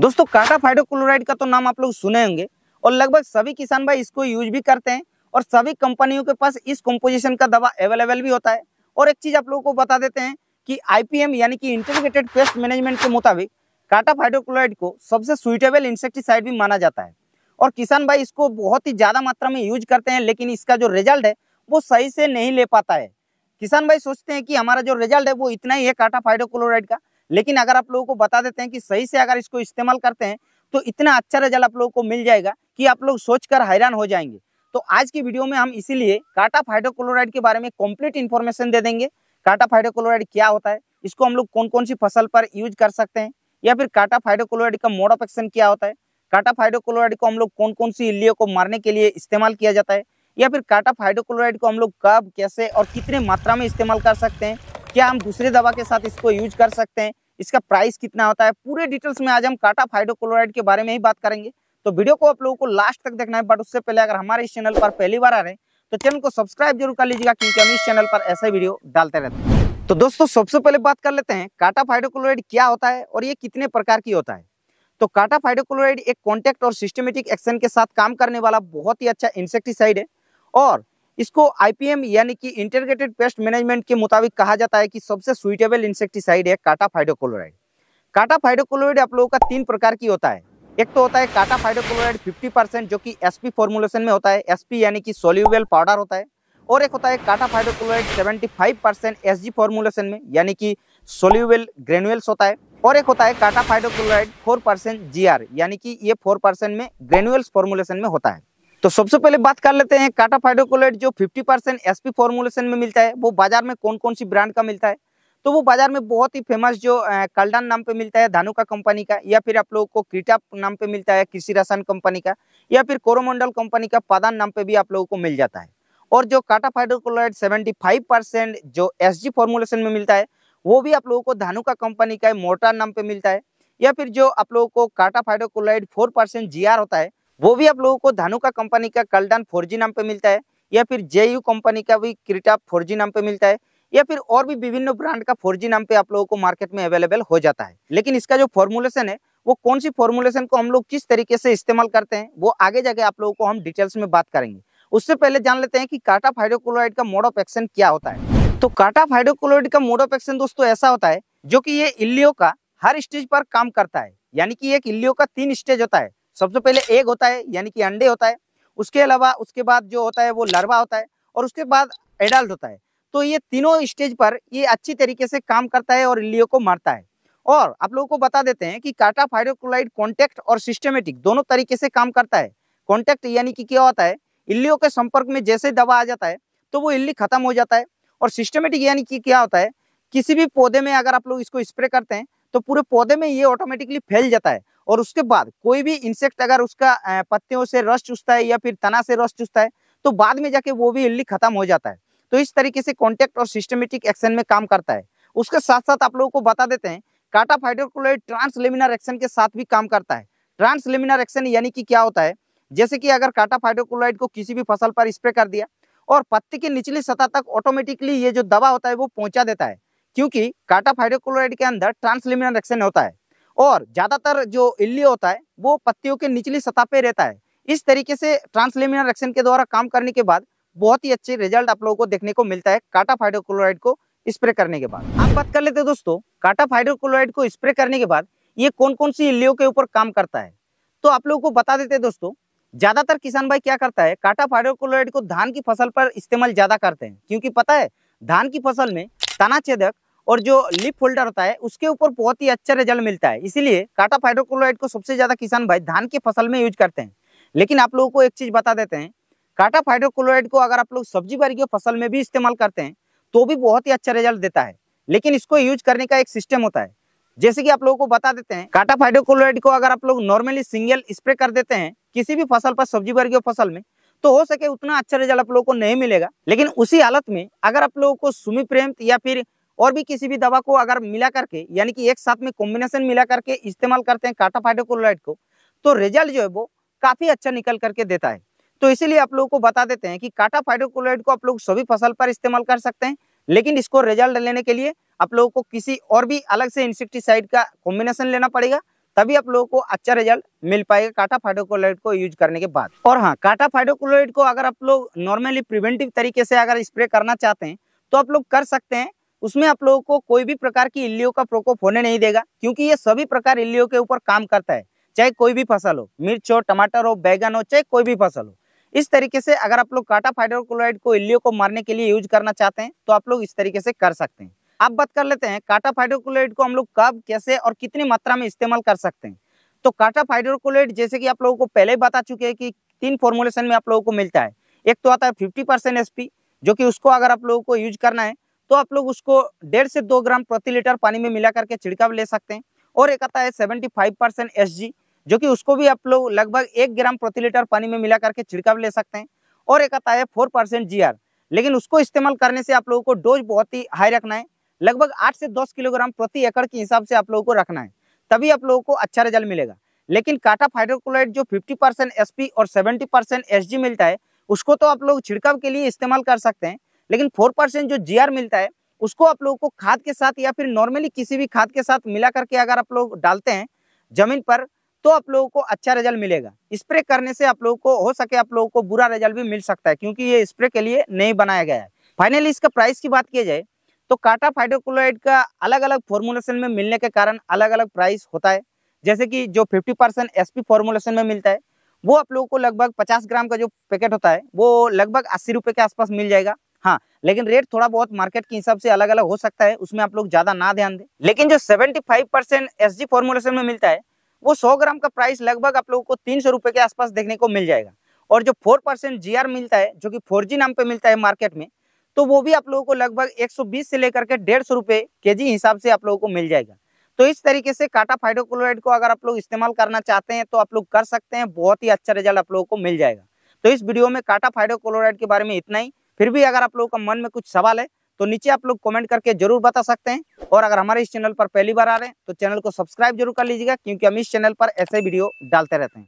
दोस्तों काटा फाइडोक्लोराइड का तो नाम आप लोग सुने होंगे और लगभग सभी किसान भाई इसको यूज भी करते हैं और सभी कंपनियों के पास इस कंपोजिशन का दवा अवेलेबल भी होता है और एक चीज़ आप लोगों को बता देते हैं कि आईपीएम यानी कि इंटीग्रेटेड पेस्ट मैनेजमेंट के मुताबिक काटा फाइडोक्लोराइड को सबसे सुइटेबल इंसेक्टिसाइड भी माना जाता है और किसान भाई इसको बहुत ही ज़्यादा मात्रा में यूज करते हैं लेकिन इसका जो रिजल्ट है वो सही से नहीं ले पाता है किसान भाई सोचते हैं कि हमारा जो रिजल्ट है वो इतना ही है काटा फाइडोक्लोराइड का लेकिन अगर आप लोगों को बता देते हैं कि सही से अगर इसको इस्तेमाल करते हैं तो इतना अच्छा रिजल्ट आप लोगों को मिल जाएगा कि आप लोग सोचकर हैरान हो जाएंगे तो आज की वीडियो में हम इसीलिए काटा फाइडोक्लोराइड के बारे में कम्प्लीट इन्फॉर्मेशन दे देंगे काटा फाइडोक्लोराइड क्या होता है इसको हम लोग कौन कौन सी फसल पर यूज कर सकते हैं या फिर काटा फाइडोक्लोराइड का मोड ऑफ एक्शन क्या होता है काटा फाइडोक्लोराइड को हम लोग कौन कौन सी इल्लियों को मारने के लिए इस्तेमाल किया जाता है या फिर काटा फाइडोक्लोराइड को हम लोग कब कैसे और कितने मात्रा में इस्तेमाल कर सकते हैं क्या हम दूसरे दवा के साथ इसको यूज कर सकते हैं इसका प्राइस कितना होता है पूरे डिटेल्स में आज हम काटा फाइडोक्लोराइड के बारे में ही बात करेंगे तो वीडियो को आप लोगों को लास्ट तक देखना है बट उससे पहले अगर हमारे इस चैनल पर पहली बार आ रहे हैं तो चैनल को सब्सक्राइब जरूर कर लीजिएगा क्योंकि हम इस चैनल पर ऐसे वीडियो डालते रहते हैं तो दोस्तों सबसे पहले बात कर लेते हैं काटा फाइडोक्लोराइड क्या होता है और ये कितने प्रकार की होता है तो काटा फाइडोक्लोराइड एक कॉन्टेक्ट और सिस्टमेटिक एक्शन के साथ काम करने वाला बहुत ही अच्छा इंसेक्टिसाइड है और इसको आईपीएम यानी कि इंटरग्रेटेड पेस्ट मैनेजमेंट के मुताबिक कहा जाता है कि सबसे सुइटेबल इंसेक्टिसाइड है काटा फाइडोक्लोराइड काटा फाइडोक्लोराइड आप लोगों का तीन प्रकार की होता है एक तो होता है काटा फाइडोक्लोराइड 50 परसेंट जो कि एसपी फॉर्मुलेशन में होता है एसपी यानी कि सोल्यूबल पाउडर होता है और एक होता है काटा फाइडोक्लोराइड 75 परसेंट एस फॉर्मुलेशन में यानी कि सोल्यूबल ग्रेनुअल्स होता है और एक होता है काटा फाइडोक्लोराइड 4 परसेंट जी यानी कि ये 4 परसेंट में ग्रेनुअल्स फॉर्मुलेशन में होता है तो सबसे पहले बात कर लेते हैं काटा फाइडोकोलेट जो 50 परसेंट एस फॉर्मुलेशन में मिलता है वो बाजार में कौन कौन सी ब्रांड का मिलता है तो वो बाजार में बहुत ही फेमस जो कल्डान नाम पे मिलता है धानुका कंपनी का या फिर आप लोगों को क्रिटा नाम पे मिलता है कृषि रसायन कंपनी का या फिर कोरोमंडल कंपनी का पादान नाम पे भी आप लोगों को मिल जाता है और जो काटा फाइडोकोलाइड सेवेंटी परसेंट जो एस फॉर्मुलेशन में मिलता है वो भी आप लोगों को धानुका कंपनी का मोटर नाम पे मिलता है या फिर जो आप लोगों को काटा फाइडोकोलाइड फोर परसेंट होता है वो भी आप लोगों को धनुका कंपनी का कलडन फोर नाम पे मिलता है या फिर जे कंपनी का भी क्रिटा फोर नाम पे मिलता है या फिर और भी विभिन्न ब्रांड का फोर नाम पे आप लोगों को मार्केट में अवेलेबल हो जाता है लेकिन इसका जो फॉर्मुलेशन है वो कौन सी फॉर्मुलेशन को हम लोग किस तरीके से इस्तेमाल करते हैं वो आगे जाके आप लोगों को हम डिटेल्स में बात करेंगे उससे पहले जान लेते हैं कि काटा फाइडोक्लोराइड का मोड ऑफ एक्शन क्या होता है तो काटा हाइड्रोक्लोराइड का मोड ऑफ एक्शन दोस्तों ऐसा होता है जो कि ये इल्लियो का हर स्टेज पर काम करता है यानी कि एक इलियो का तीन स्टेज होता है सबसे पहले एग होता है यानी कि अंडे होता है उसके अलावा उसके बाद जो होता है वो लरवा होता है और उसके बाद एडल्ट होता है तो ये तीनों स्टेज पर ये अच्छी तरीके से काम करता है और इल्लियों को मारता है और आप लोगों को बता देते हैं कि काटा फाइडोक्लोराइड कॉन्टेक्ट और सिस्टमेटिक दोनों तरीके से काम करता है कॉन्टेक्ट यानी कि क्या होता है इल्लियों के संपर्क में जैसे दवा आ जाता है तो वो इल्ली खत्म हो जाता है और सिस्टमेटिक यानी कि क्या होता है किसी भी पौधे में अगर आप लोग इसको स्प्रे करते हैं तो पूरे पौधे में ये ऑटोमेटिकली फैल जाता है और उसके बाद कोई भी इंसेक्ट अगर उसका पत्तियों से रस चूसता है या फिर तना से रस चूसता है तो बाद में जाके वो भी इल्ली खत्म हो जाता है तो इस तरीके से कॉन्टेक्ट और सिस्टमेटिक एक्शन में काम करता है उसके साथ साथ आप लोगों को बता देते हैं काटा फाइड्रोक्लोइड ट्रांसलेमिनार एक्शन के साथ भी काम करता है ट्रांसलेमिनार एक्शन यानी कि क्या होता है जैसे कि अगर काटा फाइड्रोक्लोइड को किसी भी फसल पर स्प्रे कर दिया और पत्ती की निचली सतह तक ऑटोमेटिकली ये जो दवा होता है वो पहुंचा देता है क्योंकि काटा फाइडोक्लोराइड के अंदर ट्रांसलेमिनार एक्शन होता है और ज़्यादातर जो इल्ली होता है वो पत्तियों के निचली सतह पे रहता है इस तरीके से ट्रांसलेमिनर एक्शन के द्वारा काम करने के बाद बहुत ही अच्छे रिजल्ट आप लोगों को देखने को मिलता है काटा फाइड्रोक्लोराइड को स्प्रे करने के बाद आप बात कर लेते हैं दोस्तों काटा फाइड्रोक्लोराइड को स्प्रे करने के बाद ये कौन कौन सी इल्लियों के ऊपर काम करता है तो आप लोगों को बता देते हैं दोस्तों ज्यादातर किसान भाई क्या करता है काटा फाइड्रोक्लोराइड को धान की फसल पर इस्तेमाल ज्यादा करते हैं क्योंकि पता है धान की फसल में तनाछेदक और जो लिप होल्डर होता है उसके ऊपर बहुत ही अच्छा रिजल्ट मिलता है इसीलिए काटा फाइड्रोक्लोराइड को सबसे ज़्यादा किसान भाई धान की फसल में यूज करते हैं लेकिन आप लोगों को एक चीज़ बता देते हैं काटा फाइड्रोक्लोराइड को अगर आप लोग सब्जी बारी की फसल में भी इस्तेमाल करते हैं तो भी बहुत ही अच्छा रिजल्ट देता है लेकिन इसको यूज करने का एक सिस्टम होता है जैसे कि आप लोगों को बता देते हैं काटा फाइड्रोक्लोराइड को अगर आप लोग नॉर्मली सिंगल स्प्रे कर देते हैं किसी भी फसल पर सब्जी बारी की फसल में तो हो सके उतना अच्छा रिजल्ट आप लोगों को नहीं मिलेगा लेकिन उसी हालत में अगर आप लोगों को सुमी प्रेम या फिर और भी किसी भी दवा को अगर मिला करके यानी कि एक साथ में कॉम्बिनेशन मिला करके इस्तेमाल करते हैं काटाफाइडोक्लोराइड को तो रिजल्ट जो है वो काफ़ी अच्छा निकल करके देता है तो इसीलिए आप लोगों को बता देते हैं कि काटाफाइडोक्लोराइड को आप लोग सभी फसल पर इस्तेमाल कर सकते हैं लेकिन इसको रिजल्ट लेने के लिए आप लोगों को किसी और भी अलग से इंसेक्टिसाइड का कॉम्बिनेशन लेना पड़ेगा तभी आप लोगों को अच्छा रिजल्ट मिल पाएगा काटा फाइडोक्लोराइड को यूज करने के बाद और हाँ काटा फाइडोक्लोराइड को अगर आप लोग नॉर्मली प्रिवेंटिव तरीके से अगर स्प्रे करना चाहते हैं तो आप लोग कर सकते हैं उसमें आप लोगों को कोई भी प्रकार की इल्लियों का प्रकोप होने नहीं देगा क्योंकि ये सभी प्रकार इल्लियों के ऊपर काम करता है चाहे कोई भी फसल हो मिर्च हो टमाटर हो बैगन हो चाहे कोई भी फसल हो इस तरीके से अगर आप लोग काटा फाइड्रोक्लोराइड को इल्लियों को मारने के लिए यूज करना चाहते हैं तो आप लोग इस तरीके से कर सकते हैं आप बात कर लेते हैं काटा फाइड्रोक्लोराइड को हम लोग कब कैसे और कितनी मात्रा में इस्तेमाल कर सकते हैं तो काटा फाइड्रोक्लोराइड जैसे कि आप लोगों को पहले ही बता चुके हैं कि तीन फॉर्मुलेशन में आप लोगों को मिलता है एक तो आता है फिफ्टी परसेंट जो कि उसको अगर आप लोगों को यूज करना है तो आप लोग उसको डेढ़ से दो ग्राम प्रति लीटर पानी में मिला करके छिड़काव ले सकते हैं और एक आता है सेवेंटी फाइव परसेंट एस जो कि उसको भी आप लोग लगभग एक ग्राम प्रति लीटर पानी में मिला करके छिड़काव ले सकते हैं और एक आता है फोर परसेंट जी लेकिन उसको इस्तेमाल करने से आप लोगों को डोज बहुत ही हाई रखना है लगभग आठ से दस किलोग्राम प्रति एकड़ के हिसाब से आप लोगों को रखना है तभी आप लोगों को अच्छा रिजल्ट मिलेगा लेकिन काटा फाइड्रोक्लोराइड जो फिफ्टी परसेंट और सेवेंटी परसेंट मिलता है उसको तो आप लोग छिड़काव के लिए इस्तेमाल कर सकते हैं लेकिन फोर परसेंट जो जीआर मिलता है उसको आप लोगों को खाद के साथ या फिर नॉर्मली किसी भी खाद के साथ मिला करके अगर आप लोग डालते हैं जमीन पर तो आप लोगों को अच्छा रिजल्ट मिलेगा स्प्रे करने से आप लोगों को हो सके आप लोगों को बुरा रिजल्ट भी मिल सकता है क्योंकि ये स्प्रे के लिए नहीं बनाया गया है फाइनली इसका प्राइस की बात की जाए तो काटा फाइटोक्लोराइड का अलग अलग फॉर्मुलेशन में मिलने के कारण अलग अलग प्राइस होता है जैसे कि जो 50 परसेंट एस फॉर्मुलेशन में मिलता है वो आप लोगों को लगभग 50 ग्राम का जो पैकेट होता है वो लगभग अस्सी रुपये के आसपास मिल जाएगा हाँ लेकिन रेट थोड़ा बहुत मार्केट के हिसाब से अलग अलग हो सकता है उसमें आप लोग ज्यादा ना ध्यान दें लेकिन जो seventy five percent S G formulation में मिलता है वो सौ ग्राम का प्राइस लगभग आप लोगों को तीन सौ रुपये के आसपास देखने को मिल जाएगा और जो फोर परसेंट जी आर मिलता है जो कि फोर जी नाम पे मिलता है मार्केट में तो वो भी आप लोगों को लगभग 120 से लेकर के डेढ़ सौ रुपये के जी हिसाब से आप लोगों को मिल जाएगा तो इस तरीके से काटा फाइडोक्लोराइड को अगर आप लोग इस्तेमाल करना चाहते हैं तो आप लोग कर सकते हैं बहुत ही अच्छा रिजल्ट आप लोगों को मिल जाएगा तो इस वीडियो में काटा फाइडोक्लोराइड के बारे में इतना ही फिर भी अगर आप लोगों का मन में कुछ सवाल है तो नीचे आप लोग कमेंट करके जरूर बता सकते हैं और अगर हमारे इस चैनल पर पहली बार आ रहे हैं तो चैनल को सब्सक्राइब जरूर कर लीजिएगा क्योंकि हम इस चैनल पर ऐसे वीडियो डालते रहते हैं